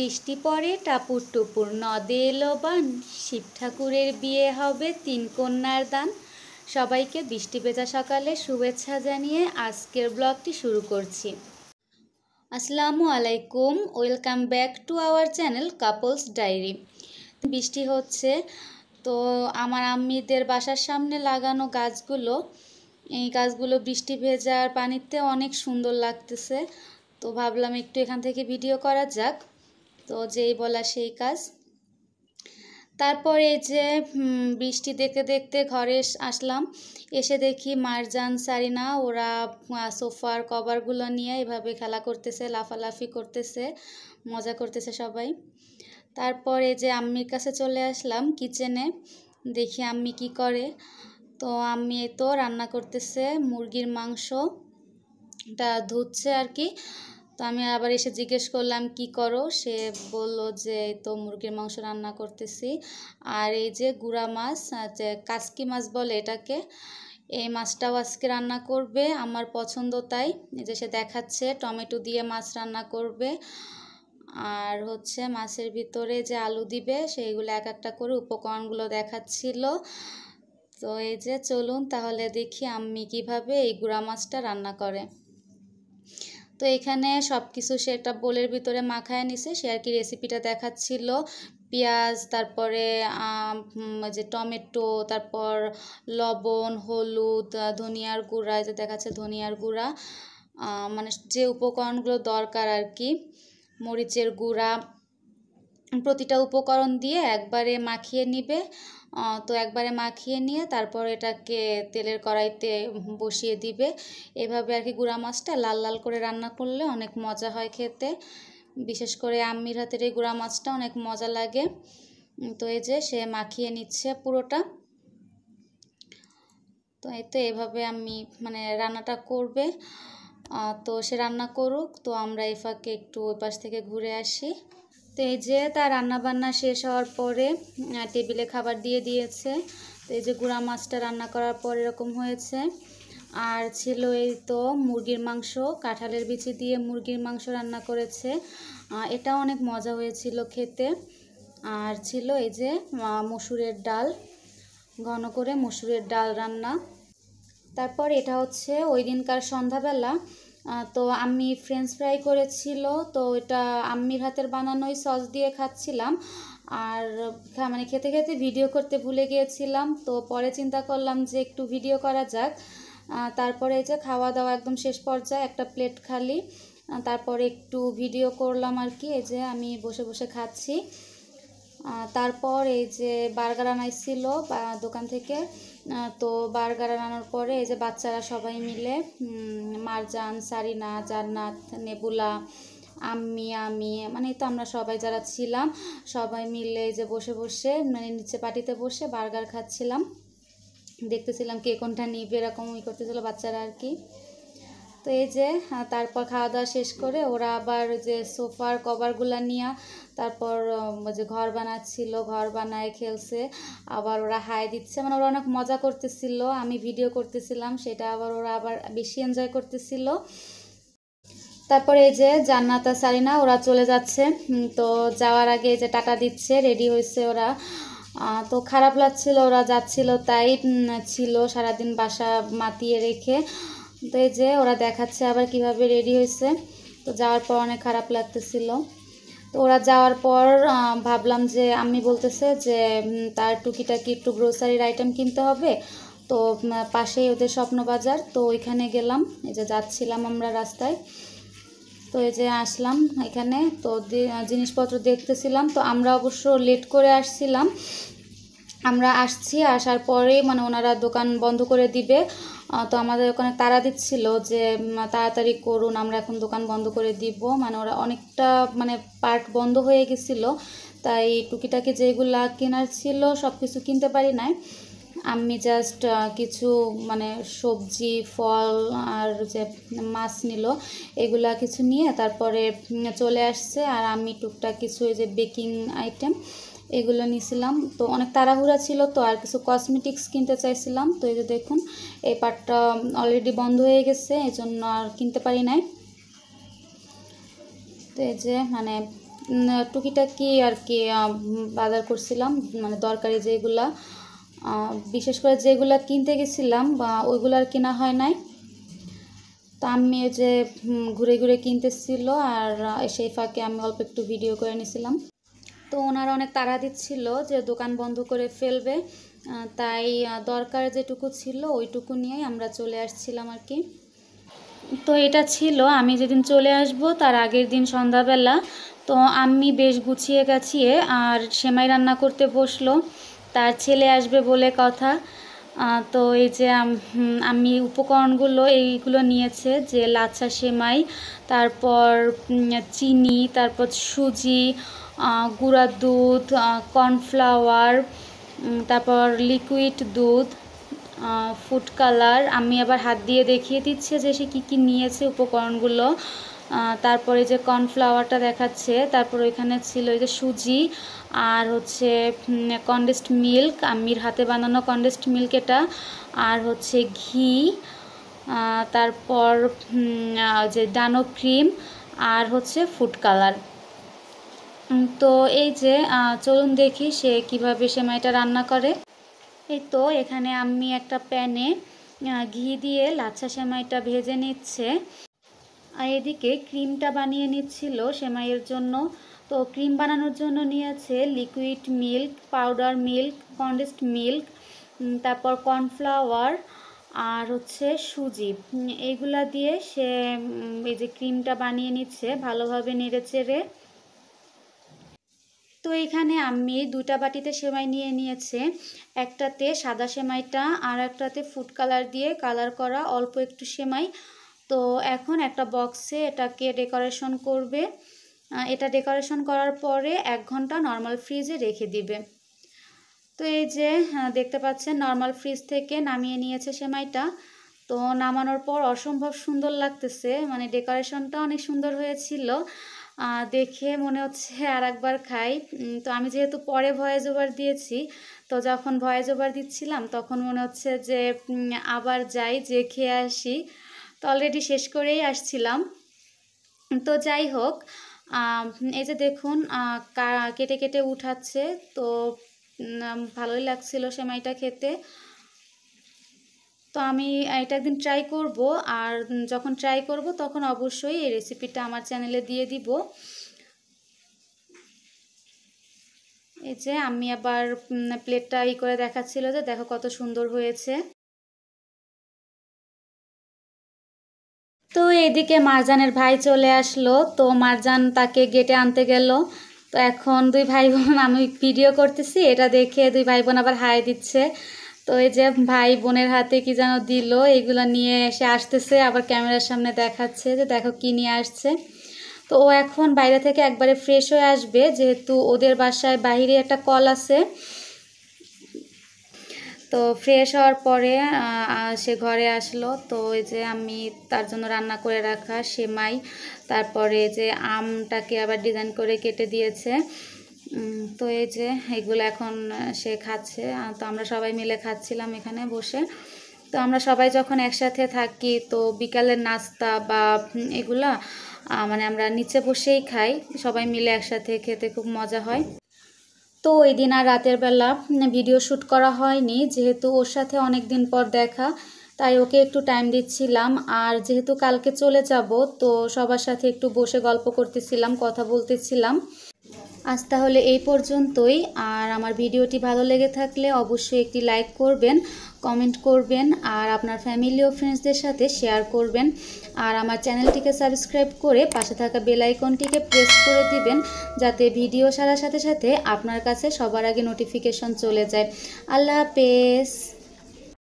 বৃষ্টি পড়ে টাপুর টুপুর নদে এলো বান শিব ঠাকুরের বিয়ে হবে তিন কন্যার দান সবাইকে বৃষ্টি ভেজা সকালে শুভেচ্ছা জানিয়ে আজকের ব্লগটি শুরু করছি আসসালামু আলাইকুম welcome back to our channel couples diary বৃষ্টি হচ্ছে তো আমার আম্মিদের বাসার সামনে লাগানো গাছগুলো এই গাছগুলো বৃষ্টি ভেজার পানিতে অনেক সুন্দর লাগতেছে তো ভাবলাম একটু এখান থেকে ভিডিও করা যাক তো যেই বলা সেই কাজ তারপরে যে বৃষ্টি দেখতে দেখতে ঘরে আসলাম এসে দেখি মারজান সারিনা ওরা সোফার কভারগুলো নিয়ে এভাবে খেলা করতেছে লাফালাফি করতেছে মজা করতেছে সবাই তারপরে যে আম্মির কাছে চলে আসলাম কিচেনে দেখি আম্মি কি করে তো আম্মি তো রান্না করতেছে মুরগির মাংস এটা ধুচ্ছে আর কি তো আমি আবার এসে জিজ্ঞেস করলাম কি করো সে বলল যে তো মুরগির মাংস রান্না করতেছি আর এই যে গুড়া মাছ যে কাসকি মাছ বলে এটাকে এই মাছটাও আজকে রান্না করবে আমার পছন্দ তাই এই যে সে দেখাচ্ছে টমেটো দিয়ে মাছ রান্না করবে আর হচ্ছে মাছের ভিতরে যে আলু দিবে সেইগুলো এক একটা করে উপকরণগুলো দেখাচ্ছিল তো এই যে চলুন তাহলে দেখি আমি কিভাবে এই গুড়া মাছটা রান্না করে তো এখানে সব কিছু সে একটা বোলের ভিতরে মাখায় নিছে সে আর কি রেসিপিটা দেখাচ্ছিল পেঁয়াজ তারপরে যে টমেটো তারপর লবণ হলুদ ধনিয়ার গুঁড়া যে দেখাচ্ছে ধনিয়ার গুঁড়া মানে যে উপকরণগুলো দরকার আর কি মরিচের গুঁড়া প্রতিটা উপকরণ দিয়ে একবারে মাখিয়ে নিবে তো একবারে মাখিয়ে নিয়ে তারপর এটাকে তেলের কড়াইতে বসিয়ে দিবে এভাবে আর কি গুঁড়া মাছটা লাল লাল করে রান্না করলে অনেক মজা হয় খেতে বিশেষ করে আম্মির হাতের এই গুঁড়া মাছটা অনেক মজা লাগে তো এই যে সে মাখিয়ে নিচ্ছে পুরোটা তো এই তো এভাবে আমি মানে রান্নাটা করবে তো সে রান্না করুক তো আমরা এফাকে একটু ওই পাশ থেকে ঘুরে আসি তো এই যে তার রান্নাবান্না শেষ হওয়ার পরে টেবিলে খাবার দিয়ে দিয়েছে তো এই যে গুঁড়া মাছটা রান্না করার পর এরকম হয়েছে আর ছিল এই তো মুরগির মাংস কাঁঠালের বিচি দিয়ে মুরগির মাংস রান্না করেছে এটা অনেক মজা হয়েছিল খেতে আর ছিল এই যে মসুরের ডাল ঘন করে মসুরের ডাল রান্না তারপর এটা হচ্ছে ওই দিনকার সন্ধ্যাবেলা তো আমি ফ্রেঞ্চ ফ্রাই করেছিল তো এটা আম্মির হাতের বানানোই সস দিয়ে খাচ্ছিলাম আর মানে খেতে খেতে ভিডিও করতে ভুলে গিয়েছিলাম তো পরে চিন্তা করলাম যে একটু ভিডিও করা যাক তারপরে এই যে খাওয়া দাওয়া একদম শেষ পর্যায়ে একটা প্লেট খালি তারপরে একটু ভিডিও করলাম আর কি এই যে আমি বসে বসে খাচ্ছি তারপর এই যে বার্গার আনাইছিল দোকান থেকে তো বার্গার আনানোর পরে এই যে বাচ্চারা সবাই মিলে মারজান সারিনা জান্নাত নেবুলা আম্মি আমি মানে তো আমরা সবাই যারা ছিলাম সবাই মিলে যে বসে বসে মানে নিচে পাটিতে বসে বার্গার খাচ্ছিলাম দেখতেছিলাম কে কোনটা নিবে এরকম ই করতেছিল বাচ্চারা আর কি তো এই যে তারপর খাওয়া দাওয়া শেষ করে ওরা আবার যে সোফার কভারগুলো নিয়ে তারপর যে ঘর বানাচ্ছিল ঘর বানায় খেলছে আবার ওরা হাই দিচ্ছে মানে ওরা অনেক মজা করতেছিল আমি ভিডিও করতেছিলাম সেটা আবার ওরা আবার বেশি এনজয় করতেছিল তারপরে এই যে জান্নাতা সারিনা ওরা চলে যাচ্ছে তো যাওয়ার আগে এই যে টাটা দিচ্ছে রেডি হয়েছে ওরা তো খারাপ লাগছিল ওরা যাচ্ছিল তাই ছিল সারাদিন বাসা মাতিয়ে রেখে তো এই যে ওরা দেখাচ্ছে আবার কিভাবে রেডি হয়েছে তো যাওয়ার পর অনেক খারাপ লাগতেছিল তো ওরা যাওয়ার পর ভাবলাম যে আমি বলতেছে যে তার টুকিটাকি একটু গ্রোসারির আইটেম কিনতে হবে তো পাশেই ওদের স্বপ্নবাজার তো ওইখানে গেলাম এই যে যাচ্ছিলাম আমরা রাস্তায় তো এই যে আসলাম এখানে তো জিনিসপত্র দেখতেছিলাম তো আমরা অবশ্য লেট করে আসছিলাম আমরা আসছি আসার পরে মানে ওনারা দোকান বন্ধ করে দিবে তো আমাদের ওখানে তারা দিচ্ছিল যে তাড়াতাড়ি করুন আমরা এখন দোকান বন্ধ করে দিব মানে ওরা অনেকটা মানে পার্ট বন্ধ হয়ে গেছিলো তাই টুকিটাকি যেগুলা কেনার ছিল সব কিছু কিনতে পারি নাই আমি জাস্ট কিছু মানে সবজি ফল আর যে মাছ নিল এগুলা কিছু নিয়ে তারপরে চলে আসছে আর আমি টুকটাক কিছু যে বেকিং আইটেম এগুলো নিয়েছিলাম তো অনেক তাড়াহুড়া ছিল তো আর কিছু কসমেটিক্স কিনতে চাইছিলাম তো এই যে দেখুন এই পার্টটা অলরেডি বন্ধ হয়ে গেছে এই জন্য আর কিনতে পারি নাই তো এই যে মানে টুকিটাকি আর কি বাজার করছিলাম মানে দরকারি যেগুলা বিশেষ করে যেগুলা কিনতে গেছিলাম বা ওইগুলো আর কেনা হয় নাই তো আমি যে ঘুরে ঘুরে কিনতেছিল আর সেই ফাঁকে আমি অল্প একটু ভিডিও করে নিয়েছিলাম তো ওনারা অনেক তাড়া দিচ্ছিল যে দোকান বন্ধ করে ফেলবে তাই দরকার যেটুকু ছিল ওইটুকু নিয়েই আমরা চলে আসছিলাম আর কি তো এটা ছিল আমি যেদিন চলে আসব তার আগের দিন সন্ধ্যাবেলা তো আমি বেশ গুছিয়ে গেছিয়ে আর সেমাই রান্না করতে বসলো তার ছেলে আসবে বলে কথা তো এই যে আমি উপকরণগুলো এইগুলো নিয়েছে যে লাচ্ছা সেমাই তারপর চিনি তারপর সুজি গুঁড়া দুধ কর্নফ্লাওয়ার তারপর লিকুইড দুধ ফুড কালার আমি আবার হাত দিয়ে দেখিয়ে দিচ্ছে যে সে কী কী নিয়েছে উপকরণগুলো তারপরে যে কর্নফ্লাওয়ারটা দেখাচ্ছে তারপর ওইখানে ছিল ওই যে সুজি আর হচ্ছে কনডেস্ট মিল্ক আমির হাতে বানানো কনডেস্ট মিল্ক এটা আর হচ্ছে ঘি তারপর যে ডানো ক্রিম আর হচ্ছে ফুড কালার তো এই যে চলুন দেখি সে কিভাবে সেমাইটা রান্না করে এই তো এখানে আমি একটা প্যানে ঘি দিয়ে লাচ্ছা সেমাইটা ভেজে নিচ্ছে আর এদিকে ক্রিমটা বানিয়ে নিচ্ছিল সেমাইয়ের জন্য তো ক্রিম বানানোর জন্য নিয়েছে liquid milk powder milk condensed milk তারপর কর্নফ্লাওয়ার আর হচ্ছে সুজি এইগুলা দিয়ে সে এই যে ক্রিমটা বানিয়ে নিচ্ছে ভালোভাবে নেড়ে চেড়ে তো এখানে আমি দুটা বাটিতে সেমাই নিয়ে নিয়েছে একটাতে সাদা সেমাইটা আর একটাতে ফুড কালার দিয়ে কালার করা অল্প একটু সেমাই তো এখন একটা বক্সে এটাকে ডেকোরেশন করবে এটা ডেকোরেশন করার পরে এক ঘন্টা নর্মাল ফ্রিজে রেখে দিবে তো এই যে দেখতে পাচ্ছেন নর্মাল ফ্রিজ থেকে নামিয়ে নিয়েছে সেমাইটা তো নামানোর পর অসম্ভব সুন্দর লাগতেছে মানে ডেকোরেশনটা অনেক সুন্দর হয়েছিল দেখে মনে হচ্ছে আর একবার খাই তো আমি যেহেতু পরে ভয়েজ ওভার দিয়েছি তো যখন ভয়েজ ওভার দিচ্ছিলাম তখন মনে হচ্ছে যে আবার যাই যে খেয়ে আসি তো অলরেডি শেষ করেই আসছিলাম তো যাই হোক এই যে দেখুন কেটে কেটে উঠাচ্ছে তো ভালোই লাগছিল সেমাইটা খেতে তো আমি এটা একদিন ট্রাই করব আর যখন ট্রাই করব তখন অবশ্যই এই রেসিপিটা আমার চ্যানেলে দিয়ে দিব এই যে আমি আবার প্লেটটা ই করে দেখাচ্ছিল যে দেখো কত সুন্দর হয়েছে তো এদিকে মারজানের ভাই চলে আসলো তো মারজান তাকে গেটে আনতে গেল তো এখন দুই ভাই বোন আমি ভিডিও করতেছি এটা দেখে দুই ভাই বোন আবার হাই দিচ্ছে তো এই যে ভাই বোনের হাতে কি যেন দিল এইগুলো নিয়ে এসে আসতেছে আবার ক্যামেরার সামনে দেখাচ্ছে যে দেখো কি নিয়ে আসছে তো ও এখন বাইরে থেকে একবারে ফ্রেশ হয়ে আসবে যেহেতু ওদের বাসায় বাহিরে একটা কল আছে তো ফ্রেশ হওয়ার পরে সে ঘরে আসলো তো এই যে আমি তার জন্য রান্না করে রাখা সেমাই তারপরে যে আমটাকে আবার ডিজাইন করে কেটে দিয়েছে তো এই যে এগুলো এখন সে খাচ্ছে তো আমরা সবাই মিলে খাচ্ছিলাম এখানে বসে তো আমরা সবাই যখন একসাথে থাকি তো বিকালের নাস্তা বা এগুলা মানে আমরা নিচে বসেই খাই সবাই মিলে একসাথে খেতে খুব মজা হয় তো ওই দিন আর রাতের বেলা ভিডিও শ্যুট করা হয়নি যেহেতু ওর সাথে অনেক দিন পর দেখা তাই ওকে একটু টাইম দিচ্ছিলাম আর যেহেতু কালকে চলে যাব তো সবার সাথে একটু বসে গল্প করতেছিলাম কথা বলতেছিলাম আজ তাহলে এই পর্যন্তই আর আমার ভিডিওটি ভালো লেগে থাকলে অবশ্যই একটি লাইক করবেন কমেন্ট করবেন আর আপনার ফ্যামিলি ও ফ্রেন্ডসদের সাথে শেয়ার করবেন আর আমার চ্যানেলটিকে সাবস্ক্রাইব করে পাশে থাকা বেলাইকনটিকে আইকনটিকে প্রেস করে দিবেন যাতে ভিডিও সারার সাথে সাথে আপনার কাছে সবার আগে নোটিফিকেশন চলে যায় আল্লাহ হাফেজ